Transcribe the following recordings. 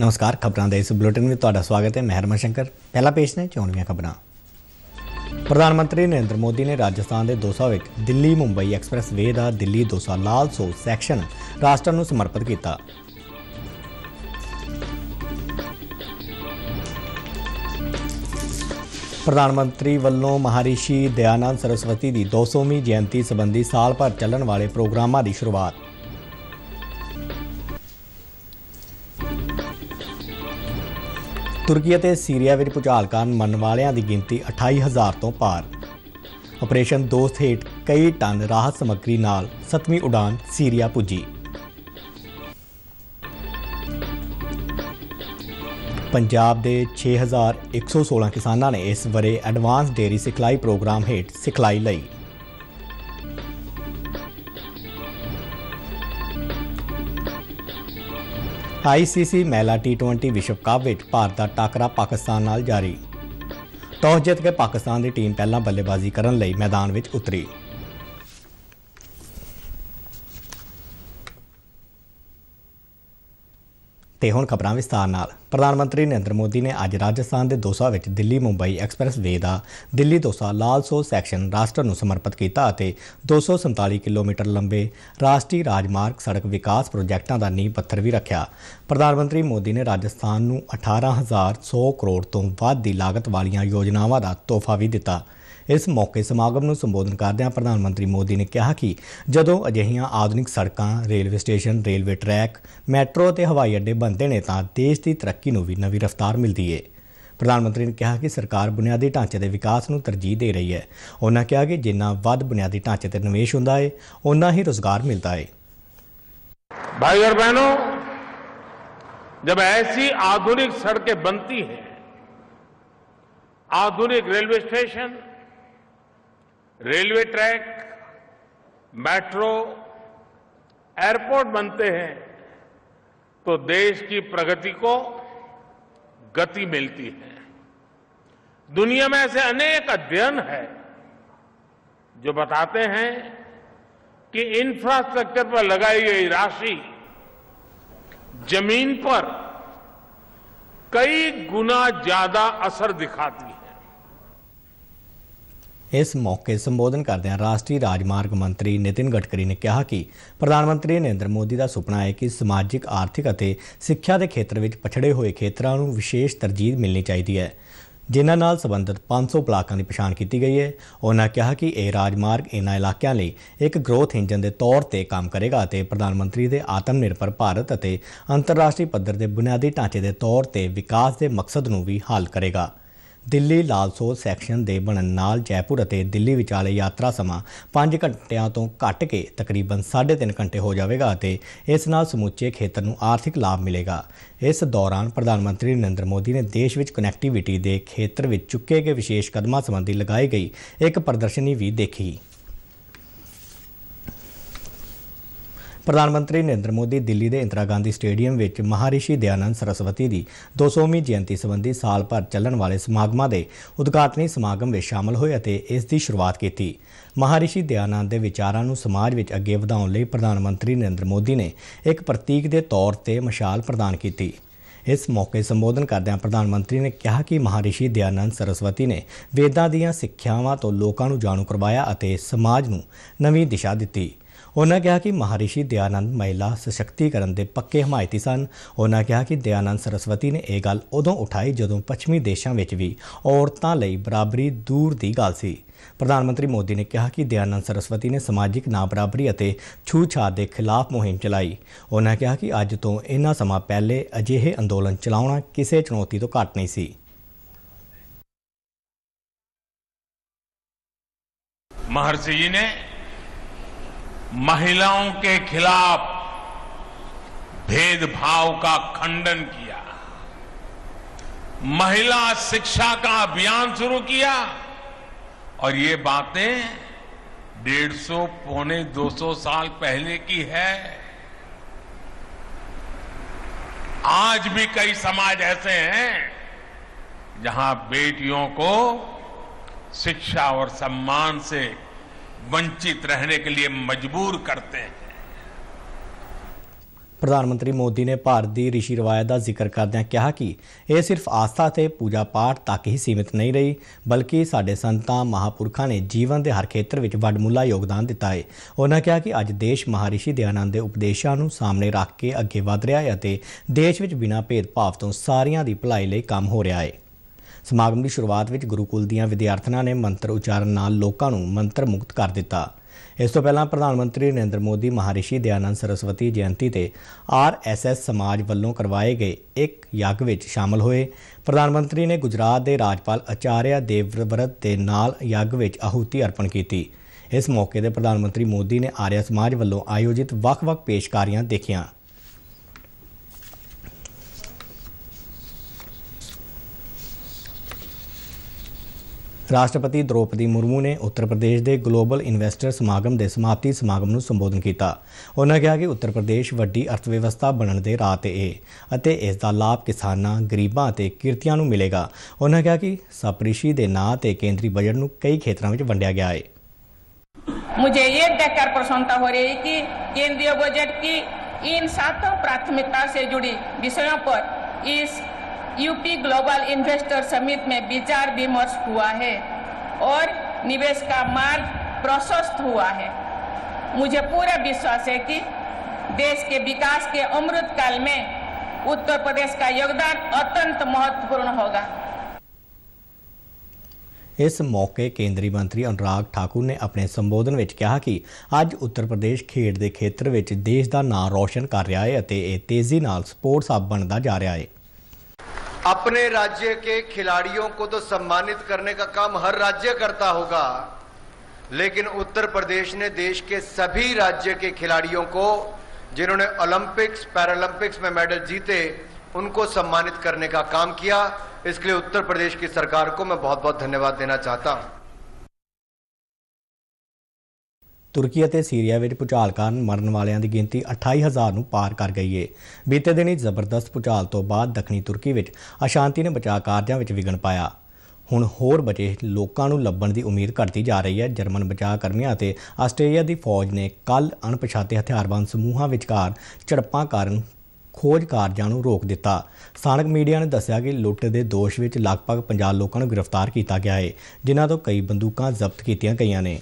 ਨਮਸਕਾਰ ਖਬਰਾਂ ਦੇ ਇਸ ਬੁਲੇਟਿਨ ਵਿੱਚ ਤੁਹਾਡਾ ਸਵਾਗਤ ਹੈ ਮਹਿਰਮਨ ਸ਼ੰਕਰ ਪਹਿਲਾ ਪੇਸ਼ ਨੇ ਚੋਣਵੀਆਂ ਖਬਰਾਂ ਪ੍ਰਧਾਨ ਮੰਤਰੀ ਨਰਿੰਦਰ ਮੋਦੀ ਨੇ ਰਾਜਸਥਾਨ ਦੇ ਦੋਸਾ ਵਿੱਚ ਦਿੱਲੀ ਮੁੰਬਈ ਐਕਸਪ੍ਰੈਸ ਵੇ ਦਾ ਦਿੱਲੀ ਦੋਸਾ ਲਾਲ ਸੋ ਸੈਕਸ਼ਨ ਰਾਸ਼ਟਰ ਨੂੰ ਸਮਰਪਿਤ ਕੀਤਾ ਪ੍ਰਧਾਨ ਮੰਤਰੀ ਵੱਲੋਂ ਮਹਾਰਿਸ਼ੀ ਦਿਆਨੰਦ ਸਰਸਵਤੀ ਦੀ 200ਵੀਂ ਜਯੰਤੀ ਸੰਬੰਧੀ ਸਾਲ ਭਰ ਚੱਲਣ ਵਾਲੇ ਪ੍ਰੋਗਰਾਮਾਂ ਦੀ ਸ਼ੁਰੂਆਤ ਤੁਰਕੀ ਅਤੇ ਸੀਰੀਆ ਵਿੱਚ ਭੁਚਾਲ ਕਾਰਨ ਮਰਨ ਵਾਲਿਆਂ ਦੀ ਗਿਣਤੀ 28000 ਤੋਂ ਪਾਰ ਆਪਰੇਸ਼ਨ ਦੋਸਤ ਹੇਟ ਕਈ ਟਨ ਰਾਹਤ ਸਮੱਗਰੀ ਨਾਲ 7ਵੀਂ ਉਡਾਨ ਸੀਰੀਆ ਪੁੱਜੀ ਪੰਜਾਬ ਦੇ 6116 ਕਿਸਾਨਾਂ ਨੇ ਇਸ ਵਰੇ ਐਡਵਾਂਸ ਡੇਰੀ ਸਿਖਲਾਈ ਪ੍ਰੋਗਰਾਮ ਹੇਟ ਸਿਖਲਾਈ ਲਈ ICC ਮਹਿਲਾ T20 ਵਿਸ਼ਵ ਕੱਪ ਵਿੱਚ ਭਾਰਤ ਦਾ ਟਾਕਰਾ ਪਾਕਿਸਤਾਨ ਨਾਲ ਜਾਰੀ ਟੌਸ ਜਿੱਤ ਕੇ ਪਾਕਿਸਤਾਨ ਦੀ ਟੀਮ ਪਹਿਲਾਂ ਬੱਲੇਬਾਜ਼ੀ ਕਰਨ ਲਈ ਮੈਦਾਨ ਵਿੱਚ ਉਤਰੀ ਤੇ ਹੁਣ ਖਬਰਾਂ ਵਿਸਤਾਰ ਨਾਲ ਪ੍ਰਧਾਨ ਮੰਤਰੀ ਨਰਿੰਦਰ ਮੋਦੀ ਨੇ ਅੱਜ ਰਾਜਸਥਾਨ ਦੇ ਦੋਸਾ ਵਿੱਚ ਦਿੱਲੀ ਮੁੰਬਈ ਐਕਸਪ੍ਰੈਸ ਵੇ ਦਾ ਦਿੱਲੀ ਦੋਸਾ ਲਾਲ ਸੋ ਸੈਕਸ਼ਨ ਰਾਸ਼ਟਰ ਨੂੰ ਸਮਰਪਿਤ ਕੀਤਾ ਅਤੇ 247 ਕਿਲੋਮੀਟਰ ਲੰਬੇ ਰਾਸ਼ਟਰੀ ਰਾਜਮਾਰਗ ਸੜਕ ਵਿਕਾਸ ਪ੍ਰੋਜੈਕਟਾਂ ਦਾ ਨੀਂਹ ਪੱਥਰ ਵੀ ਰੱਖਿਆ ਪ੍ਰਧਾਨ ਮੰਤਰੀ ਮੋਦੀ ਨੇ ਰਾਜਸਥਾਨ ਨੂੰ 18100 ਕਰੋੜ ਤੋਂ ਵੱਧ ਦੀ ਲਾਗਤ ਵਾਲੀਆਂ ਯੋਜਨਾਵਾਂ ਦਾ ਤੋਹਫਾ ਵੀ ਦਿੱਤਾ ਇਸ ਮੌਕੇ ਸਮਾਗਮ ਨੂੰ ਸੰਬੋਧਨ ਕਰਦਿਆਂ ਪ੍ਰਧਾਨ ਮੰਤਰੀ ਮੋਦੀ ਨੇ ਕਿਹਾ ਕਿ ਜਦੋਂ ਅਜਿਹੀਆਂ ਆਧੁਨਿਕ ਸੜਕਾਂ railway station railway track metro ਤੇ ਹਵਾਈ ਅੱਡੇ ਬਣਦੇ ਨੇ ਤਾਂ ਦੇਸ਼ ਦੀ ਤਰੱਕੀ ਨੂੰ ਵੀ ਨਵੀਂ ਰਫ਼ਤਾਰ ਮਿਲਦੀ ਏ ਪ੍ਰਧਾਨ ਮੰਤਰੀ ਨੇ ਕਿਹਾ ਕਿ ਸਰਕਾਰ ਬੁਨਿਆਦੀ ਢਾਂਚੇ ਦੇ ਵਿਕਾਸ ਨੂੰ ਤਰਜੀਹ ਦੇ ਰਹੀ ਹੈ ਉਹਨਾਂ ਕਿਹਾ ਕਿ ਜਿੰਨਾ ਵੱਧ ਬੁਨਿਆਦੀ ਢਾਂਚੇ ਤੇ ਨਿਵੇਸ਼ ਹੁੰਦਾ ਹੈ ਉਹਨਾਂ ਹੀ ਰੋਜ਼ਗਾਰ ਮਿਲਦਾ ਹੈ ਭਾਈ ਔਰ ਭੈਣੋ ਜਦ ਐਸੀ ਆਧੁਨਿਕ ਸੜਕੇ ਬਣਤੀ ਹੈ ਆਧੁਨਿਕ railway station railway track metro airport बनते हैं तो देश की प्रगति को गति मिलती है दुनिया में ऐसे अनेक अध्ययन है जो बताते हैं कि इंफ्रास्ट्रक्चर पर लगाई गई राशि जमीन पर कई गुना ज्यादा असर दिखाती है ਇਸ ਮੌਕੇ ਸੰਬੋਧਨ ਕਰਦਿਆਂ ਰਾਸ਼ਟਰੀ ਰਾਜਮਾਰਗ ਮੰਤਰੀ ਨਿਤਿਨ ਗਡਕਰੀ ਨੇ ਕਿਹਾ ਕਿ ਪ੍ਰਧਾਨ ਮੰਤਰੀ ਨਰਿੰਦਰ ਮੋਦੀ ਦਾ ਸੁਪਨਾ ਹੈ ਕਿ ਸਮਾਜਿਕ ਆਰਥਿਕ ਅਤੇ ਸਿੱਖਿਆ ਦੇ ਖੇਤਰ ਵਿੱਚ ਪਛੜੇ ਹੋਏ ਖੇਤਰਾਂ ਨੂੰ ਵਿਸ਼ੇਸ਼ ਤਰਜੀਹ ਮਿਲਣੀ ਚਾਹੀਦੀ ਹੈ ਜਿਨ੍ਹਾਂ ਨਾਲ ਸੰਬੰਧਿਤ 500 ਬਲਾਕਾਂ ਦੀ ਪਛਾਣ ਕੀਤੀ ਗਈ ਹੈ ਉਹਨਾਂ ਕਿਹਾ ਕਿ ਇਹ ਰਾਜਮਾਰਗ ਇਹਨਾਂ ਇਲਾਕਿਆਂ ਲਈ ਇੱਕ ਗਰੋਥ ਇੰਜਨ ਦੇ ਤੌਰ ਤੇ ਕੰਮ ਕਰੇਗਾ ਅਤੇ ਪ੍ਰਧਾਨ ਮੰਤਰੀ ਦੇ ਆਤਮ ਨਿਰਭਰ ਭਾਰਤ ਅਤੇ ਅੰਤਰਰਾਸ਼ਟਰੀ ਪੱਧਰ ਦੇ ਬੁਨਿਆਦੀ ਢਾਂਚੇ ਦੇ ਤੌਰ ਤੇ ਵਿਕਾਸ ਦੇ ਮਕਸਦ ਨੂੰ ਵੀ ਹਾਲ ਕਰੇਗਾ ਦਿੱਲੀ ਲਾਲਸੋ ਸੈਕਸ਼ਨ ਦੇ ਬਣਨ ਨਾਲ ਜੈਪੁਰ ਅਤੇ ਦਿੱਲੀ ਵਿਚਾਲੇ ਯਾਤਰਾ ਸਮਾਂ 5 ਘੰਟਿਆਂ ਤੋਂ ਘਟ ਕੇ ਤਕਰੀਬਨ 3.5 ਘੰਟੇ ਹੋ ਜਾਵੇਗਾ ਅਤੇ ਇਸ ਨਾਲ ਸਮੁੱਚੇ ਖੇਤਰ ਨੂੰ ਆਰਥਿਕ ਲਾਭ ਮਿਲੇਗਾ ਇਸ ਦੌਰਾਨ ਪ੍ਰਧਾਨ ਮੰਤਰੀ ਨਰਿੰਦਰ ਮੋਦੀ ਨੇ ਦੇਸ਼ ਵਿੱਚ ਕਨੈਕਟੀਵਿਟੀ ਦੇ ਖੇਤਰ ਵਿੱਚ ਚੁੱਕੇ ਗਏ ਵਿਸ਼ੇਸ਼ ਕਦਮਾਂ ਸੰਬੰਧੀ ਲਗਾਈ ਗਈ ਇੱਕ ਪ੍ਰਦਰਸ਼ਨੀ ਵੀ ਦੇਖੀ ਪ੍ਰਧਾਨ ਮੰਤਰੀ ਨਰਿੰਦਰ ਮੋਦੀ ਦਿੱਲੀ ਦੇ ਇੰਦਰਾ ਗਾਂਧੀ ਸਟੇਡੀਅਮ ਵਿੱਚ ਮਹਾਰਿਸ਼ੀ ਦਿਆਨੰਦ ਸਰਸਵਤੀ ਦੀ 200ਵੀਂ ਜਯੰਤੀ ਸੰਬੰਧੀ ਸਾਲ ਭਰ ਚੱਲਣ ਵਾਲੇ ਸਮਾਗਮਾਂ ਦੇ ਉਦਘਾਟਨੀ ਸਮਾਗਮ ਵਿੱਚ ਸ਼ਾਮਲ ਹੋਏ ਅਤੇ ਇਸ ਦੀ ਸ਼ੁਰੂਆਤ ਕੀਤੀ ਮਹਾਰਿਸ਼ੀ ਦਿਆਨੰਦ ਦੇ ਵਿਚਾਰਾਂ ਨੂੰ ਸਮਾਜ ਵਿੱਚ ਅੱਗੇ ਵਧਾਉਣ ਲਈ ਪ੍ਰਧਾਨ ਮੰਤਰੀ ਨਰਿੰਦਰ ਮੋਦੀ ਨੇ ਇੱਕ ਪ੍ਰਤੀਕ ਦੇ ਤੌਰ ਤੇ ਮਸ਼ਾਲ ਪ੍ਰਦਾਨ ਕੀਤੀ ਇਸ ਮੌਕੇ ਸੰਬੋਧਨ ਕਰਦਿਆਂ ਪ੍ਰਧਾਨ ਮੰਤਰੀ ਨੇ ਕਿਹਾ ਕਿ ਮਹਾਰਿਸ਼ੀ ਦਿਆਨੰਦ ਸਰਸਵਤੀ ਨੇ ਵੇਦਾਂ ਦੀਆਂ ਸਿੱਖਿਆਵਾਂ ਤੋਂ ਲੋਕਾਂ ਨੂੰ ਜਾਣੂ ਕਰਵਾਇਆ ਅਤੇ ਸਮਾਜ ਨੂੰ ਨਵੀਂ ਦਿਸ਼ਾ ਦਿੱਤੀ ਉਹਨਾਂ ਕਿਹਾ ਕਿ ਮਹਾਰਿਸ਼ੀ ਦਿਆਨੰਦ ਮਹਿਲਾ ਸਸ਼ਕਤੀਕਰਨ ਦੇ ਪੱਕੇ ਹਮਾਇਤੀ ਸਨ ਉਹਨਾਂ ਕਿਹਾ ਕਿ ਦਿਆਨੰਦ ਸਰਸਵਤੀ ਨੇ ਇਹ ਗੱਲ ਉਦੋਂ ਉਠਾਈ ਜਦੋਂ ਪੱਛਮੀ ਦੇਸ਼ਾਂ ਵਿੱਚ ਵੀ ਔਰਤਾਂ ਲਈ ਬਰਾਬਰੀ ਦੂਰ ਦੀ ਗੱਲ ਸੀ ਪ੍ਰਧਾਨ ਮੰਤਰੀ ਮੋਦੀ ਨੇ ਕਿਹਾ ਕਿ ਦਿਆਨੰਦ ਸਰਸਵਤੀ ਨੇ ਸਮਾਜਿਕ ਬਰਾਬਰੀ ਅਤੇ ਛੂਛਾਤ ਦੇ ਖਿਲਾਫ ਮੁਹਿੰਮ ਚਲਾਈ ਉਹਨਾਂ ਕਿਹਾ ਕਿ ਅੱਜ ਤੋਂ ਇੰਨਾ ਸਮਾਂ ਪਹਿਲੇ ਅਜਿਹੇ ਅੰਦੋਲਨ ਚਲਾਉਣਾ ਕਿਸੇ ਚੁਣੌਤੀ ਤੋਂ ਘੱਟ ਨਹੀਂ ਸੀ ਮਹਾਰਸ਼ੀ ਜੀ ਨੇ महिलाओं के खिलाफ भेदभाव का खंडन किया महिला शिक्षा का अभियान शुरू किया और ये बातें डेढ़ सौ पौने दो सौ साल पहले की है आज भी कई समाज ऐसे हैं जहां बेटियों को शिक्षा और सम्मान से ਵੰਚਿਤ ਰਹਿਣੇ के ਲਈ ਮਜਬੂਰ करते ਪ੍ਰਧਾਨ ਮੰਤਰੀ ਮੋਦੀ ਨੇ ਭਾਰਤ ਦੀ ਰਿਸ਼ੀ ਰਵਾਇਤ ਦਾ ਜ਼ਿਕਰ ਕਰਦਿਆਂ ਕਿਹਾ ਕਿ ਇਹ ਸਿਰਫ ਆਸਥਾ ਤੇ ਪੂਜਾ ਪਾਠ ਤੱਕ ਹੀ ਸੀਮਿਤ ਨਹੀਂ ਰਹੀ ਬਲਕਿ ਸਾਡੇ ਸੰਤਾਂ ਮਹਾਪੁਰਖਾਂ ਨੇ ਜੀਵਨ ਦੇ ਹਰ ਖੇਤਰ ਵਿੱਚ ਵੱਡਮੁੱਲਾ ਯੋਗਦਾਨ ਦਿੱਤਾ ਹੈ ਉਹਨਾਂ ਕਿਹਾ ਕਿ ਅੱਜ ਦੇਸ਼ ਮਹਾਰਿਸ਼ੀ ਦਿਆਨੰਦ ਦੇ ਉਪਦੇਸ਼ਾਂ ਨੂੰ ਸਾਹਮਣੇ ਰੱਖ ਕੇ ਅੱਗੇ ਵਧ ਰਿਹਾ ਹੈ ਅਤੇ ਦੇਸ਼ ਵਿੱਚ ਬਿਨਾਂ ਭੇਦਭਾਵ ਤੋਂ ਸਾਰਿਆਂ ਦੀ ਭਲਾਈ ਲਈ ਕੰਮ ਹੋ ਰਿਹਾ ਹੈ ਸਮਾਗਮ ਦੀ ਸ਼ੁਰੂਆਤ ਵਿੱਚ ਗੁਰੂਕੁਲ ਦੀਆਂ ਵਿਦਿਆਰਥਣਾਂ ਨੇ ਮੰਤਰ ਉਚਾਰਨ ਨਾਲ ਲੋਕਾਂ ਨੂੰ ਮੰਤਰ ਮੁਕਤ ਕਰ ਦਿੱਤਾ ਇਸ ਤੋਂ ਪਹਿਲਾਂ ਪ੍ਰਧਾਨ ਮੰਤਰੀ ਨਰਿੰਦਰ ਮੋਦੀ ਮਹਾਰਿਸ਼ੀ ਦਿਆਨੰਦ ਸਰਸਵਤੀ ਜਯੰਤੀ ਤੇ ਆਰਐਸਐਸ ਸਮਾਜ ਵੱਲੋਂ ਕਰਵਾਏ ਗਏ ਇੱਕ ਯੱਗ ਵਿੱਚ ਸ਼ਾਮਲ ਹੋਏ ਪ੍ਰਧਾਨ ਮੰਤਰੀ ਨੇ ਗੁਜਰਾਤ ਦੇ ਰਾਜਪਾਲ ਅਚਾਰਿਆ ਦੇਵਵਰਤ ਦੇ ਨਾਲ ਯੱਗ ਵਿੱਚ ਆਹੂਤੀ ਅਰਪਣ ਕੀਤੀ ਇਸ ਮੌਕੇ ਤੇ ਪ੍ਰਧਾਨ ਮੰਤਰੀ ਮੋਦੀ ਨੇ ਆਰਿਆ ਸਮਾਜ ਵੱਲੋਂ ਆਯੋਜਿਤ ਵੱਖ-ਵੱਖ ਪੇਸ਼ਕਾਰੀਆਂ ਦੇਖੀਆਂ ਰਾਸ਼ਟਰਪਤੀ ਦ੍ਰੋਪਦੀ ਮੁਰਮੂ ਨੇ ਉੱਤਰ ਪ੍ਰਦੇਸ਼ ਦੇ ਗਲੋਬਲ ਇਨਵੈਸਟਰ ਸਮਾਗਮ ਦੇ ਸਮਾਪਤੀ ਸਮਾਗਮ ਨੂੰ ਸੰਬੋਧਨ ਕੀਤਾ ਉਹਨਾਂ ਕਿਹਾ ਕਿ ਉੱਤਰ ਪ੍ਰਦੇਸ਼ ਵੱਡੀ ਅਰਥਵਿਵਸਥਾ ਬਣਨ ਦੇ ਰਾਹ ਤੇ ਹੈ ਅਤੇ ਇਸ ਦਾ ਲਾਭ ਕਿਸਾਨਾਂ ਗਰੀਬਾਂ ਅਤੇ ਕਿਰਤੀਆਂ ਨੂੰ ਮਿਲੇਗਾ ਉਹਨਾਂ ਕਿਹਾ ਕਿ ਸਪ੍ਰਿਸ਼ੀ ਦੇ ਨਾਂ ਤੇ ਕੇਂਦਰੀ ਬਜਟ ਨੂੰ ਕਈ ਖੇਤਰਾਂ ਵਿੱਚ ਵੰਡਿਆ ਗਿਆ ਹੈ ਇਹ ਦੇਖ ਕੇ ਪ੍ਰਸੰਨਤਾ ਹੋ ਰਹੀ ਹੈ ਕਿ ਕੇਂਦਰੀ ਬਜਟ ਕੀ ਇਨ ਸਾਤੋਂ ਪ੍ਰਾਥਮਿਕਤਾ ਸੇ ਜੁੜੀ ਵਿਸ਼ਿਆਂ ਪਰ ਇਸ यूपी ग्लोबल इन्वेस्टर समिट में विचार विमर्श हुआ है और निवेश का मार्ग प्रशस्त हुआ है मुझे पूरा विश्वास है कि देश के विकास के अमृत काल में उत्तर प्रदेश का योगदान अत्यंत महत्वपूर्ण होगा ਇਸ ਮੌਕੇ ਕੇਂਦਰੀ ਮੰਤਰੀ ਅਨੁਰਾਗ ਠਾਕੁਰ ਨੇ ਆਪਣੇ ਸੰਬੋਧਨ ਵਿੱਚ ਕਿਹਾ ਕਿ ਅੱਜ ਉੱਤਰ ਪ੍ਰਦੇਸ਼ ਖੇਡ ਦੇ ਖੇਤਰ ਵਿੱਚ ਦੇਸ਼ ਦਾ ਨਾਮ ਰੌਸ਼ਨ ਕਰ ਰਿਹਾ ਹੈ ਅਤੇ ਇਹ ਤੇਜ਼ੀ ਨਾਲ ਸਪੋਰਟਸ ਹੱਬ अपने राज्य के खिलाड़ियों को तो सम्मानित करने का काम हर राज्य करता होगा लेकिन उत्तर प्रदेश ने देश के सभी राज्य के खिलाड़ियों को जिन्होंने ओलंपिक्स पैरालंपिक्स में मेडल जीते उनको सम्मानित करने का काम किया इसके लिए उत्तर प्रदेश की सरकार को मैं बहुत बहुत धन्यवाद देना चाहता हूँ ਤੁਰਕੀ ਅਤੇ ਸੀਰੀਆ ਵਿੱਚ ਪੁਚਾਲ ਕਾਰਨ ਮਰਨ ਵਾਲਿਆਂ ਦੀ ਗਿਣਤੀ 28000 ਨੂੰ ਪਾਰ ਕਰ ਗਈ ਹੈ ਬੀਤੇ ਦਿਨੀ ਜ਼ਬਰਦਸਤ ਪੁਚਾਲ ਤੋਂ ਬਾਅਦ ਦੱਖਣੀ ਤੁਰਕੀ ਵਿੱਚ ਅਸ਼ਾਂਤੀ ਨੇ ਬਚਾਅ ਕਾਰਜਾਂ ਵਿੱਚ ਵਿਗਣ ਪਾਇਆ ਹੁਣ ਹੋਰ ਬਚੇ ਲੋਕਾਂ ਨੂੰ ਲੱਭਣ ਦੀ ਉਮੀਦ ਘਟਦੀ ਜਾ ਰਹੀ ਹੈ ਜਰਮਨ ਬਚਾਅ ਕਰਮੀਆਂ ਅਤੇ ਆਸਟ੍ਰੇਲੀਆ ਦੀ ਫੌਜ ਨੇ ਕੱਲ ਅਣਪਛਾਤੇ ਹਥਿਆਰਬੰਦ ਸਮੂਹਾਂ ਵਿਚਕਾਰ ਝੜਪਾਂ ਕਾਰਨ ਖੋਜ ਕਾਰਜਾਂ ਨੂੰ ਰੋਕ ਦਿੱਤਾ ਸਥਾਨਕ ਮੀਡੀਆ ਨੇ ਦੱਸਿਆ ਕਿ ਲੁੱਟ ਦੇ ਦੋਸ਼ ਵਿੱਚ ਲਗਭਗ 50 ਲੋਕਾਂ ਨੂੰ ਗ੍ਰਿਫਤਾਰ ਕੀਤਾ ਗਿਆ ਹੈ ਜਿਨ੍ਹਾਂ ਤੋਂ ਕਈ ਬੰਦੂਕਾਂ ਜ਼ਬਤ ਕੀਤੀਆਂ ਗਈਆਂ ਨੇ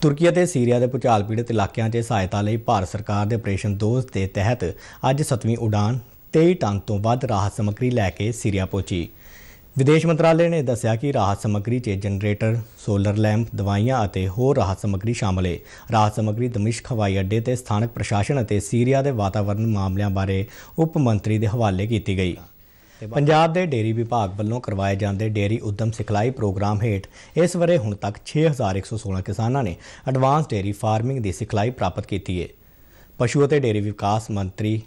ਤੁਰਕੀ ਅਤੇ ਸੀਰੀਆ ਦੇ ਪੁਚਾਲ ਪੀੜਤ ਇਲਾਕਿਆਂ 'ਚ ਸਹਾਇਤਾ ਲਈ ਭਾਰਤ ਸਰਕਾਰ ਦੇ ਆਪਰੇਸ਼ਨ ਦੋਸ ਦੇ ਤਹਿਤ ਅੱਜ 7ਵੀਂ ਉਡਾਨ 23 ਟਨ ਤੋਂ ਵੱਧ ਰਾਹਤ ਸਮੱਗਰੀ ਲੈ ਕੇ ਸੀਰੀਆ ਪਹੁੰਚੀ ਵਿਦੇਸ਼ ਮੰਤਰਾਲੇ ਨੇ ਦੱਸਿਆ ਕਿ ਰਾਹਤ ਸਮੱਗਰੀ 'ਚ ਜਨਰੇਟਰ, ਸੋਲਰ ਲੈਂਪ, ਦਵਾਈਆਂ ਅਤੇ ਹੋਰ ਰਾਹਤ ਸਮੱਗਰੀ ਸ਼ਾਮਲ ਹੈ। ਰਾਹਤ ਸਮੱਗਰੀ ਦਮਿਸ਼ਕ ਹਵਾਈ ਅੱਡੇ ਤੇ ਸਥਾਨਕ ਪ੍ਰਸ਼ਾਸਨ ਅਤੇ ਸੀਰੀਆ ਦੇ ਵਾਤਾਵਰਣ ਮਾਮਲਿਆਂ ਬਾਰੇ ਉਪ ਮੰਤਰੀ ਦੇ ਹਵਾਲੇ ਕੀਤੀ ਗਈ। ਪੰਜਾਬ ਦੇ ਡੇਰੀ ਵਿਭਾਗ ਵੱਲੋਂ ਕਰਵਾਏ ਜਾਂਦੇ ਡੇਰੀ ਉਦਮ ਸਿਖਲਾਈ ਪ੍ਰੋਗਰਾਮ ਹੇਠ ਇਸ ਵਰੇ ਹੁਣ ਤੱਕ 6116 ਕਿਸਾਨਾਂ ਨੇ ਐਡਵਾਂਸ ਡੇਰੀ ਫਾਰਮਿੰਗ ਦੀ ਸਿਖਲਾਈ ਪ੍ਰਾਪਤ ਕੀਤੀ ਹੈ ਪਸ਼ੂ ਅਤੇ ਡੇਰੀ ਵਿਕਾਸ ਮੰਤਰੀ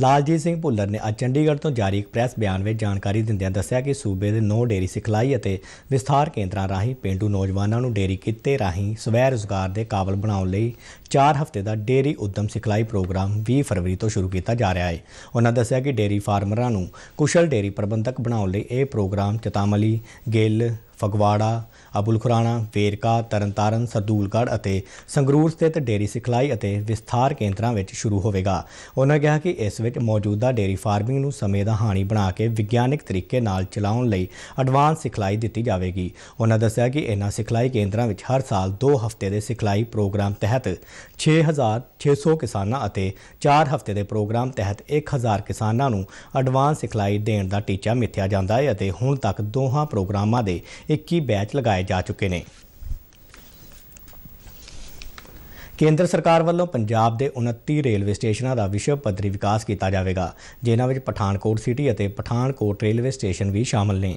ਲਾਲਜੀਤ ਸਿੰਘ ਭੁੱਲਰ ਨੇ ਅੱਜ ਚੰਡੀਗੜ੍ਹ ਤੋਂ ਜਾਰੀ ਇੱਕ ਪ੍ਰੈਸ ਬਿਆਨ ਵਿੱਚ ਜਾਣਕਾਰੀ ਦਿੰਦਿਆਂ ਦੱਸਿਆ ਕਿ ਸੂਬੇ ਦੇ 9 ਡੇਰੀ ਸਿਖਲਾਈ ਅਤੇ ਵਿਸਥਾਰ ਕੇਂਦਰਾਂ ਰਾਹੀਂ ਪਿੰਡੂ ਨੌਜਵਾਨਾਂ ਨੂੰ ਡੇਰੀ ਕਿੱਤੇ ਰਾਹੀਂ ਸਵੈ ਰੋਜ਼ਗਾਰ ਦੇ ਕਾਬਲ ਬਣਾਉਣ ਲਈ 4 ਹਫ਼ਤੇ ਦਾ ਡੇਰੀ ਉਦਮ ਸਿਖਲਾਈ ਪ੍ਰੋਗਰਾਮ 20 ਫਰਵਰੀ ਤੋਂ ਸ਼ੁਰੂ ਕੀਤਾ ਜਾ ਰਿਹਾ ਹੈ ਉਹਨਾਂ ਦੱਸਿਆ ਕਿ ਡੇਰੀ ਫਾਰਮਰਾਂ ਨੂੰ ਕੁਸ਼ਲ ਡੇਰੀ ਪ੍ਰਬੰਧਕ ਬਣਾਉਣ ਲਈ ਇਹ ਪ੍ਰੋਗਰਾਮ ਚਤਾਮਲੀ ਗਿੱਲ ਫਗਵਾੜਾ ਅਬੁਲਖੁਰਾਣਾ ਵੇਰਕਾ ਤਰਨਤਾਰਨ ਸਰਦੂਲਗੜ ਅਤੇ ਸੰਗਰੂਰ ਸਥਿਤ ਡੇਰੀ ਸਿਖਲਾਈ ਅਤੇ ਵਿਸਥਾਰ ਕੇਂਦਰਾਂ ਵਿੱਚ ਸ਼ੁਰੂ ਹੋਵੇਗਾ ਉਹਨਾਂ ਕਿਹਾ ਕਿ ਇਸ ਵਿੱਚ ਮੌਜੂਦਾ ਡੇਰੀ ਫਾਰਮਿੰਗ ਨੂੰ ਸਮੇਂ ਦਾ ਹਾਣੀ ਬਣਾ ਕੇ ਵਿਗਿਆਨਿਕ ਤਰੀਕੇ ਨਾਲ ਚਲਾਉਣ ਲਈ ਐਡਵਾਂਸ ਸਿਖਲਾਈ ਦਿੱਤੀ ਜਾਵੇਗੀ ਉਹਨਾਂ ਦੱਸਿਆ ਕਿ ਇਹਨਾਂ ਸਿਖਲਾਈ ਕੇਂਦਰਾਂ ਵਿੱਚ ਹਰ ਸਾਲ 2 ਹਫ਼ਤੇ ਦੇ ਸਿਖਲਾਈ ਪ੍ਰੋਗਰਾਮ ਤਹਿਤ 6600 ਕਿਸਾਨਾਂ ਅਤੇ 4 ਹਫ਼ਤੇ ਦੇ ਪ੍ਰੋਗਰਾਮ ਤਹਿਤ 1000 ਕਿਸਾਨਾਂ ਨੂੰ ਐਡਵਾਂਸ ਸਿਖਲਾਈ ਦੇਣ ਦਾ ਟੀਚਾ ਮਿੱਥਿਆ ਜਾਂਦਾ ਹੈ ਅਤੇ ਹੁਣ ਤੱਕ ਦੋਹਾਂ ਪ੍ਰੋਗਰਾਮਾਂ ਦੇ 21 ਬੈਚ ਲਗਾਏ ਜਾ ਚੁੱਕੇ ਨੇ ਕੇਂਦਰ ਸਰਕਾਰ ਵੱਲੋਂ ਪੰਜਾਬ ਦੇ 29 ਰੇਲਵੇ ਸਟੇਸ਼ਨਾਂ ਦਾ ਵਿਸ਼ਵ ਪੱਧਰੀ ਵਿਕਾਸ ਕੀਤਾ ਜਾਵੇਗਾ ਜਿਨ੍ਹਾਂ ਵਿੱਚ ਪਠਾਨਕੋਟ ਸਿਟੀ ਅਤੇ ਪਠਾਨਕੋਟ ਰੇਲਵੇ ਸਟੇਸ਼ਨ ਵੀ ਸ਼ਾਮਲ ਨੇ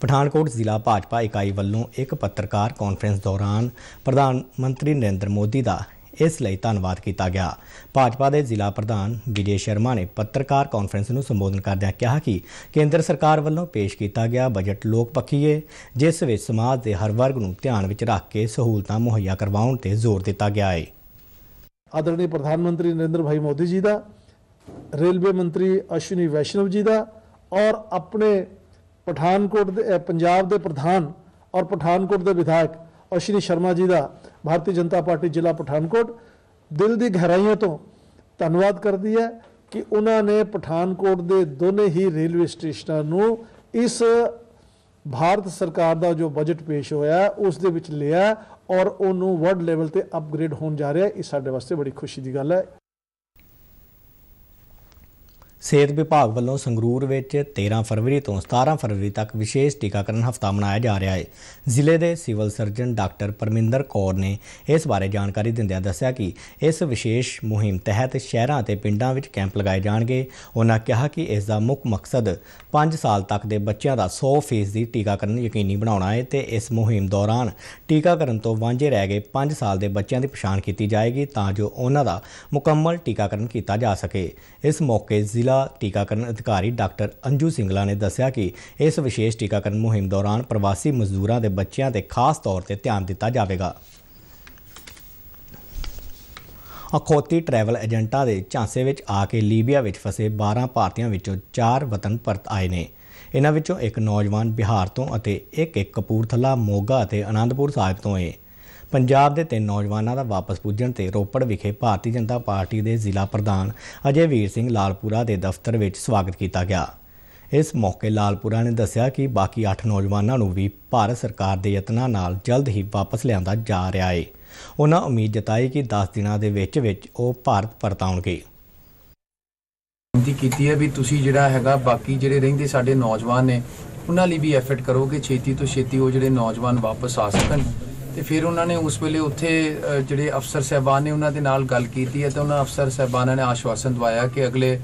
ਪਠਾਨਕੋਟ ਜ਼ਿਲ੍ਹਾ ਭਾਜਪਾ ਇਕਾਈ ਵੱਲੋਂ ਇੱਕ ਪੱਤਰਕਾਰ ਕਾਨਫਰੰਸ ਦੌਰਾਨ ਪ੍ਰਧਾਨ ਮੰਤਰੀ ਨਰਿੰਦਰ ਮੋਦੀ ਦਾ ਇਸ ਲਈ ਧੰਨਵਾਦ ਕੀਤਾ ਗਿਆ ਭਾਜਪਾ ਦੇ ਜ਼ਿਲ੍ਹਾ ਪ੍ਰਧਾਨ ਵਿਜੇ ਸ਼ਰਮਾ ਨੇ ਪੱਤਰਕਾਰ ਕਾਨਫਰੰਸ ਨੂੰ ਸੰਬੋਧਨ ਕਰਦਿਆਂ ਕਿਹਾ ਕਿ ਕੇਂਦਰ ਸਰਕਾਰ ਵੱਲੋਂ ਪੇਸ਼ ਕੀਤਾ ਗਿਆ ਬਜਟ ਲੋਕ ਪੱਖੀ ਹੈ ਜਿਸ ਵਿੱਚ ਸਮਾਜ ਦੇ ਹਰ ਵਰਗ ਨੂੰ ਧਿਆਨ ਵਿੱਚ ਰੱਖ ਕੇ ਸਹੂਲਤਾਂ ਮੁਹੱਈਆ ਕਰਵਾਉਣ ਤੇ ਜ਼ੋਰ ਦਿੱਤਾ ਗਿਆ ਹੈ ਆਦਰਣੀ ਪ੍ਰਧਾਨ ਮੰਤਰੀ ਨਰਿੰਦਰ ਭਾਈ ਮੋਦੀ ਜੀ ਦਾ ਰੇਲਵੇ ਮੰਤਰੀ ਅਸ਼ਵਨੀ ਵੈਸ਼ਨਵ ਜੀ ਦਾ ਔਰ ਆਪਣੇ ਪਠਾਨਕੋਟ ਦੇ ਪੰਜਾਬ ਦੇ ਪ੍ਰਧਾਨ ਔਰ ਪਠਾਨਕੋਟ ਦੇ ਵਿਧਾਇਕ ਔਰ ਸ਼੍ਰੀ ਸ਼ਰਮਾ ਜੀ ਦਾ ਭਾਰਤੀ ਜਨਤਾ ਪਾਰਟੀ ਜ਼ਿਲ੍ਹਾ ਪਠਾਨਕੋਟ ਦਿਲ ਦੀ ਗਹਿਰਾਈਆਂ ਤੋਂ ਧੰਨਵਾਦ ਕਰਦੀ ਹੈ ਕਿ ਉਹਨਾਂ ਨੇ ਪਠਾਨਕੋਟ ਦੇ ਦੋਨੇ ਹੀ ਰੇਲਵੇ ਸਟੇਸ਼ਨਾਂ ਨੂੰ ਇਸ ਭਾਰਤ ਸਰਕਾਰ ਦਾ ਜੋ ਬਜਟ ਪੇਸ਼ ਹੋਇਆ ਉਸ ਦੇ ਵਿੱਚ ਲਿਆ ਔਰ ਉਹਨੂੰ ਵਰਲਡ ਲੈਵਲ ਤੇ ਅਪਗ੍ਰੇਡ ਹੋਣ ਜਾ ਰਿਹਾ ਇਹ ਸਾਡੇ ਵਾਸਤੇ ਬੜੀ ਖੁਸ਼ੀ ਦੀ ਗੱਲ ਹੈ ਸਿਹਤ ਵਿਭਾਗ ਵੱਲੋਂ ਸੰਗਰੂਰ ਵਿੱਚ 13 ਫਰਵਰੀ ਤੋਂ 17 ਫਰਵਰੀ ਤੱਕ ਵਿਸ਼ੇਸ਼ ਟੀਕਾਕਰਨ ਹਫਤਾ ਮਨਾਇਆ ਜਾ ਰਿਹਾ ਹੈ ਜ਼ਿਲ੍ਹੇ ਦੇ civil surgeon doctor Parminder Kaur ਨੇ ਇਸ ਬਾਰੇ ਜਾਣਕਾਰੀ ਦਿੰਦਿਆਂ ਦੱਸਿਆ ਕਿ ਇਸ ਵਿਸ਼ੇਸ਼ ਮੁਹਿੰਮ ਤਹਿਤ ਸ਼ਹਿਰਾਂ ਅਤੇ ਪਿੰਡਾਂ ਵਿੱਚ ਕੈਂਪ ਲਗਾਏ ਜਾਣਗੇ ਉਹਨਾਂ ਕਿਹਾ ਕਿ ਇਸ ਦਾ ਮੁੱਖ ਮਕਸਦ 5 ਸਾਲ ਤੱਕ ਦੇ ਬੱਚਿਆਂ ਦਾ 100% ਦੀ ਟੀਕਾਕਰਨ ਯਕੀਨੀ ਬਣਾਉਣਾ ਹੈ ਤੇ ਇਸ ਮੁਹਿੰਮ ਦੌਰਾਨ ਟੀਕਾਕਰਨ ਤੋਂ ਵਾਂਝੇ ਰਹਿ ਗਏ 5 ਸਾਲ ਦੇ ਬੱਚਿਆਂ ਦੀ ਪਛਾਣ ਕੀਤੀ ਜਾਏਗੀ ਤਾਂ ਜੋ ਉਹਨਾਂ ਦਾ ਮੁਕੰਮਲ ਟੀਕਾਕਰਨ ਕੀਤਾ ਜਾ ਸਕੇ ਇਸ ਮੌਕੇ ਜ਼ਿਲ੍ਹਾ ਜ਼ਿਲ੍ਹਾ ਟੀਕਾਕਰਨ ਅਧਿਕਾਰੀ ਡਾਕਟਰ ਅੰਜੂ ਸਿੰਗਲਾ ਨੇ ਦੱਸਿਆ ਕਿ ਇਸ ਵਿਸ਼ੇਸ਼ ਟੀਕਾਕਰਨ ਮੁਹਿੰਮ ਦੌਰਾਨ ਪ੍ਰਵਾਸੀ ਮਜ਼ਦੂਰਾਂ ਦੇ ਬੱਚਿਆਂ ਤੇ ਖਾਸ ਤੌਰ ਤੇ ਧਿਆਨ ਦਿੱਤਾ ਜਾਵੇਗਾ ਅਕੋਤੀ ਟਰੈਵਲ ਏਜੰਟਾਂ ਦੇ ਝਾਂਸੇ ਵਿੱਚ ਆ ਕੇ ਲੀਬੀਆ ਵਿੱਚ ਫਸੇ 12 ਭਾਰਤੀਆਂ ਵਿੱਚੋਂ 4 ਵਤਨ ਪਰਤ ਆਏ ਨੇ ਇਹਨਾਂ ਵਿੱਚੋਂ ਇੱਕ ਨੌਜਵਾਨ ਬਿਹਾਰ ਤੋਂ ਅਤੇ ਇੱਕ ਇੱਕ ਕਪੂਰਥਲਾ ਮੋਗਾ ਅਤੇ ਆਨੰਦਪੁਰ ਸਾਹਿਬ ਤੋਂ ਹੈ ਪੰਜਾਬ ਦੇ ਤਿੰਨ ਨੌਜਵਾਨਾਂ ਦਾ ਵਾਪਸ ਪੁੱਜਣ ਤੇ ਰੋਪੜ ਵਿਖੇ ਭਾਰਤੀ ਜਨਤਾ ਪਾਰਟੀ ਦੇ ਜ਼ਿਲ੍ਹਾ ਪ੍ਰਧਾਨ ਅਜੇ ਵੀਰ ਸਿੰਘ ਲਾਲਪੁਰਾ ਦੇ ਦਫ਼ਤਰ ਵਿੱਚ ਸਵਾਗਤ ਕੀਤਾ ਗਿਆ ਇਸ ਮੌਕੇ ਲਾਲਪੁਰਾ ਨੇ ਦੱਸਿਆ ਕਿ ਬਾਕੀ 8 ਨੌਜਵਾਨਾਂ ਨੂੰ ਵੀ ਭਾਰਤ ਸਰਕਾਰ ਦੇ ਯਤਨਾਂ ਨਾਲ ਜਲਦ ਹੀ ਵਾਪਸ ਲਿਆਂਦਾ ਜਾ ਰਿਹਾ ਹੈ ਉਹਨਾਂ ਉਮੀਦ ਜਤਾਈ ਕਿ 10 ਦਿਨਾਂ ਦੇ ਵਿੱਚ ਵਿੱਚ ਉਹ ਭਾਰਤ ਪਰਤ ਆਉਣਗੇ ਬੇਨਤੀ ਕੀਤੀ ਹੈ ਵੀ ਤੁਸੀਂ ਜਿਹੜਾ ਹੈਗਾ ਬਾਕੀ ਜਿਹੜੇ ਰਹਿੰਦੇ ਸਾਡੇ ਨੌਜਵਾਨ ਨੇ ਉਹਨਾਂ ਲਈ ਵੀ ਐਫਰਟ ਕਰੋ ਕਿ ਛੇਤੀ ਤੋਂ ਛੇਤੀ ਉਹ ਜਿਹੜੇ ਨੌਜਵਾਨ ਵਾਪਸ ਆ ਸਕਣ ਤੇ ਫਿਰ ਉਹਨਾਂ ਨੇ ਉਸ ਵੇਲੇ ਉੱਥੇ ਜਿਹੜੇ ਅਫਸਰ ਸਹਿਬਾਨ ਨੇ ਉਹਨਾਂ ਦੇ ਨਾਲ ਗੱਲ ਕੀਤੀ ਹੈ ਤੇ ਉਹਨਾਂ ਅਫਸਰ ਸਹਿਬਾਨਾਂ ਨੇ ਆਸ਼ਵਾਸਨ ਦਵਾਇਆ ਕਿ ਅਗਲੇ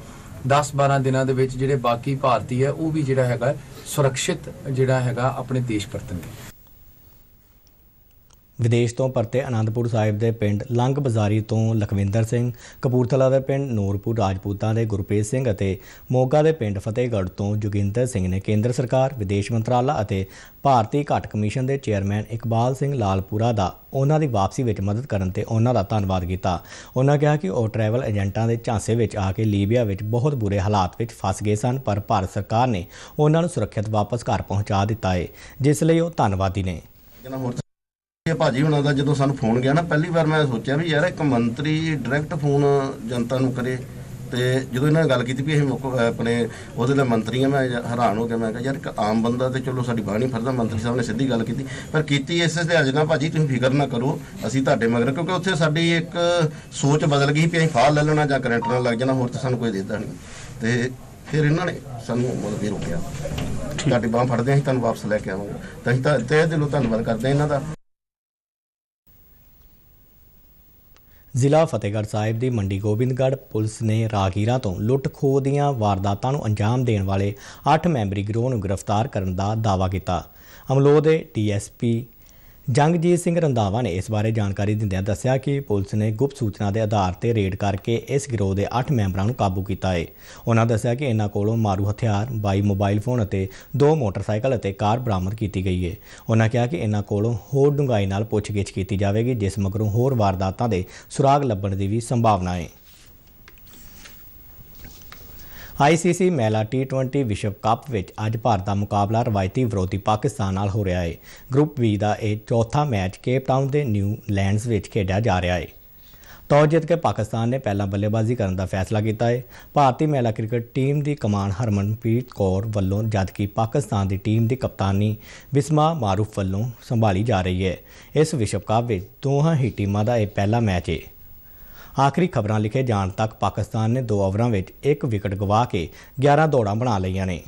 10-12 ਦਿਨਾਂ ਦੇ ਵਿੱਚ ਜਿਹੜੇ ਬਾਕੀ ਭਾਰਤੀ ਹੈ ਉਹ ਵੀ ਜਿਹੜਾ ਹੈਗਾ ਸੁਰੱਖਿਅਤ ਜਿਹੜਾ ਹੈਗਾ ਆਪਣੇ ਦੇਸ਼ ਪਰਤਣਗੇ ਵਿਦੇਸ਼ ਤੋਂ ਪਰਤੇ ਆਨੰਦਪੁਰ ਸਾਹਿਬ ਦੇ ਪਿੰਡ ਲੰਗ ਬਾਜ਼ਾਰੀ ਤੋਂ ਲਖਵਿੰਦਰ ਸਿੰਘ ਕਪੂਰਥਲਾ ਦੇ ਪਿੰਡ ਨੂਰਪੁਰ ਰਾਜਪੂਤਾਂ ਦੇ ਗੁਰਪ੍ਰੀਤ ਸਿੰਘ ਅਤੇ ਮੋਗਾ ਦੇ ਪਿੰਡ ਫਤਿਹਗੜ ਤੋਂ ਜੋਗਿੰਦਰ ਸਿੰਘ ਨੇ ਕੇਂਦਰ ਸਰਕਾਰ ਵਿਦੇਸ਼ ਮੰਤਰਾਲਾ ਅਤੇ ਭਾਰਤੀ ਘਾਟ ਕਮਿਸ਼ਨ ਦੇ ਚੇਅਰਮੈਨ ਇਕਬਾਲ ਸਿੰਘ ਲਾਲਪੁਰਾ ਦਾ ਉਹਨਾਂ ਦੀ ਵਾਪਸੀ ਵਿੱਚ ਮਦਦ ਕਰਨ ਤੇ ਉਹਨਾਂ ਦਾ ਧੰਨਵਾਦ ਕੀਤਾ ਉਹਨਾਂ ਕਿਹਾ ਕਿ ਉਹ ਟਰੈਵਲ ਏਜੰਟਾਂ ਦੇ ਝਾਂਸੇ ਵਿੱਚ ਆ ਕੇ ਲੀਬੀਆ ਵਿੱਚ ਬਹੁਤ ਬੁਰੇ ਹਾਲਾਤ ਵਿੱਚ ਫਸ ਗਏ ਸਨ ਪਰ ਭਾਰਤ ਸਰਕਾਰ ਨੇ ਉਹਨਾਂ ਨੂੰ ਸੁਰੱਖਿਅਤ ਵਾਪਸ ਘਰ ਪਹੁੰਚਾ ਦਿੱਤਾ ਹੈ ਜਿਸ ਲਈ ਉਹ ਧੰਨਵਾਦੀ ਨੇ ਕਿ ਭਾਜੀ ਹੁਣਾਂ ਦਾ ਜਦੋਂ ਸਾਨੂੰ ਫੋਨ ਗਿਆ ਨਾ ਪਹਿਲੀ ਵਾਰ ਮੈਂ ਸੋਚਿਆ ਵੀ ਯਾਰ ਇੱਕ ਮੰਤਰੀ ਡਾਇਰੈਕਟ ਫੋਨ ਜਨਤਾ ਨੂੰ ਕਰੇ ਤੇ ਜਦੋਂ ਇਹਨਾਂ ਨੇ ਗੱਲ ਕੀਤੀ ਵੀ ਅਸੀਂ ਆਪਣੇ ਉਹਦੇ ਨਾਲ ਮੰਤਰੀ ਆ ਮੈਂ ਹੈਰਾਨ ਹੋ ਗਿਆ ਮੈਂ ਕਿਹਾ ਯਾਰ ਇੱਕ ਆਮ ਬੰਦਾ ਤੇ ਚਲੋ ਸਾਡੀ ਬਾਣੀ ਫਰਦਾ ਮੰਤਰੀ ਸਾਹਿਬ ਨੇ ਸਿੱਧੀ ਗੱਲ ਕੀਤੀ ਪਰ ਕੀਤੀ ਇਸ ਦੇ ਨਾ ਭਾਜੀ ਤੁਸੀਂ ਫਿਕਰ ਨਾ ਕਰੋ ਅਸੀਂ ਤੁਹਾਡੇ ਮਗਰ ਕਿਉਂਕਿ ਉੱਥੇ ਸਾਡੀ ਇੱਕ ਸੋਚ ਬਦਲ ਗਈ ਵੀ ਅਸੀਂ ਫਾਲ ਲੈ ਲੈਣਾ ਜਾਂ ਕਰੰਟ ਨਾਲ ਲੱਗ ਜਾਣਾ ਹੋਰ ਤਾਂ ਸਾਨੂੰ ਕੋਈ ਦੇ ਨਹੀਂ ਤੇ ਫਿਰ ਇਹਨਾਂ ਨੇ ਸਾਨੂੰ ਮਦਦ ਵੀ ਰੋਕਿਆ ਤੁਹਾਡੀ ਬਾਹ ਫੜਦੇ ਅਸੀਂ ਤੁਹਾਨੂੰ ਵਾਪਸ ਲੈ ਕੇ ਆਵਾਂਗੇ ਤਾਂ ਅਸੀਂ ਤਾਂ ਤੇ ਦਿਲੋਂ ਧੰਨਵਾਦ ਕਰਦੇ ਇਹਨਾਂ ਦਾ ਜ਼ਿਲ੍ਹਾ ਫਤਿਹਗੜ੍ਹ ਸਾਹਿਬ ਦੀ ਮੰਡੀ ਗੋਬਿੰਦਗੜ੍ਹ ਪੁਲਿਸ ਨੇ ਰਾਗੀਰਾਂ ਤੋਂ ਲੁੱਟ-ਖੋਹ ਦੀਆਂ ਵਾਰਦਾਤਾਂ ਨੂੰ ਅੰਜਾਮ ਦੇਣ ਵਾਲੇ 8 ਮੈਂਬਰੀ ਗਰੋਹ ਨੂੰ ਗ੍ਰਿਫਤਾਰ ਕਰਨ ਦਾ ਦਾਅਵਾ ਕੀਤਾ ਅਮਲੋਹ ਦੇ ਡੀਐਸਪੀ ਜੰਗਜੀਤ ਸਿੰਘ ਰੰਦਾਵਾ ਨੇ ਇਸ ਬਾਰੇ ਜਾਣਕਾਰੀ ਦਿੰਦਿਆਂ ਦੱਸਿਆ ਕਿ ਪੁਲਿਸ ਨੇ ਗੁਪਤ ਸੂਚਨਾ ਦੇ ਆਧਾਰ ਤੇ ਰੇਡ ਕਰਕੇ ਇਸ ਗਿਰੋਹ ਦੇ 8 ਮੈਂਬਰਾਂ ਨੂੰ ਕਾਬੂ ਕੀਤਾ ਹੈ ਉਹਨਾਂ ਦੱਸਿਆ ਕਿ ਇਹਨਾਂ ਕੋਲੋਂ ਮਾਰੂ ਹਥਿਆਰ 22 ਮੋਬਾਈਲ ਫੋਨ ਅਤੇ 2 ਮੋਟਰਸਾਈਕਲ ਅਤੇ ਕਾਰ ਬਰਾਮਦ ਕੀਤੀ ਗਈ ਹੈ ਉਹਨਾਂ ਕਿਹਾ ਕਿ ਇਹਨਾਂ ਕੋਲੋਂ ਹੋਰ ਡੁੰਗਾਈ ਨਾਲ ਪੁੱਛਗਿੱਛ ਕੀਤੀ ਜਾਵੇਗੀ ਜਿਸ ਮਗਰੋਂ ਹੋਰ ਵਾਰਦਾਤਾਂ ਦੇ ਸੁਰਾਗ ਲੱਭਣ ਦੀ ਵੀ ਸੰਭਾਵਨਾ ਹੈ ਆਈਸੀਸੀ ਮਹਿਲਾ T20 ਵਿਸ਼ਵ ਕੱਪ ਵਿੱਚ ਅੱਜ ਭਾਰਤ ਦਾ ਮੁਕਾਬਲਾ ਰਵਾਇਤੀ ਵਿਰੋਧੀ ਪਾਕਿਸਤਾਨ ਨਾਲ ਹੋ ਰਿਹਾ ਹੈ ਗਰੁੱਪ B ਦਾ ਇਹ ਚੌਥਾ ਮੈਚ ਕੇਪ ਟਾਊਨ ਦੇ ਨਿਊ ਲੈਂਡਸ ਵਿੱਚ ਖੇਡਿਆ ਜਾ ਰਿਹਾ ਹੈ ਟੌਸ ਜਿੱਤ ਕੇ ਪਾਕਿਸਤਾਨ ਨੇ ਪਹਿਲਾਂ ਬੱਲੇਬਾਜ਼ੀ ਕਰਨ ਦਾ ਫੈਸਲਾ ਕੀਤਾ ਹੈ ਭਾਰਤੀ ਮਹਿਲਾ ਕ੍ਰਿਕਟ ਟੀਮ ਦੀ ਕਮਾਨ ਹਰਮਨਪ੍ਰੀਤ ਕੌਰ ਵੱਲੋਂ ਜਦਕਿ ਪਾਕਿਸਤਾਨ ਦੀ ਟੀਮ ਦੀ ਕਪਤਾਨੀ ਬਿਸਮਾ ਮਾਰੂਫ ਵੱਲੋਂ ਸੰਭਾਲੀ ਜਾ ਰਹੀ ਹੈ ਇਸ ਵਿਸ਼ਵ ਕੱਪ ਵਿੱਚ ਦੋਹਾਂ ਹੀ ਟੀਮਾਂ ਦਾ ਇਹ ਪਹਿਲਾ ਮੈਚ ਹੈ ਆਖਰੀ ਖਬਰਾਂ ਲਿਖੇ ਜਾਣ ਤੱਕ ਪਾਕਿਸਤਾਨ ਨੇ 2 ਓਵਰਾਂ ਵਿੱਚ 1 ਵਿਕਟ ਗਵਾ ਕੇ 11 ਦੌੜਾਂ ਬਣਾ ਲਈਆਂ ਨੇ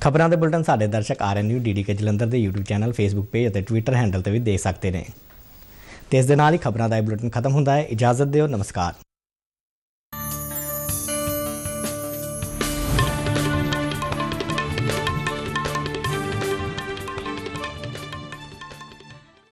ਖਬਰਾਂ ਦੇ ਬੁਲਟਨ ਸਾਡੇ ਦਰਸ਼ਕ ਆਰਐਨਯੂ ਡੀਡੀਕੇ ਜਲੰਧਰ ਦੇ YouTube ਚੈਨਲ Facebook ਪੇਜ ਅਤੇ Twitter ਹੈਂਡਲ ਤੇ ਵੀ ਦੇਖ ਸਕਦੇ ਨੇ ਤੇ ਇਸ ਦੇ ਨਾਲ ਹੀ ਖਬਰਾਂ ਦਾ ਇਹ ਬੁਲਟਨ ਖਤਮ ਹੁੰਦਾ ਹੈ ਇਜਾਜ਼ਤ ਦਿਓ ਨਮਸਕਾਰ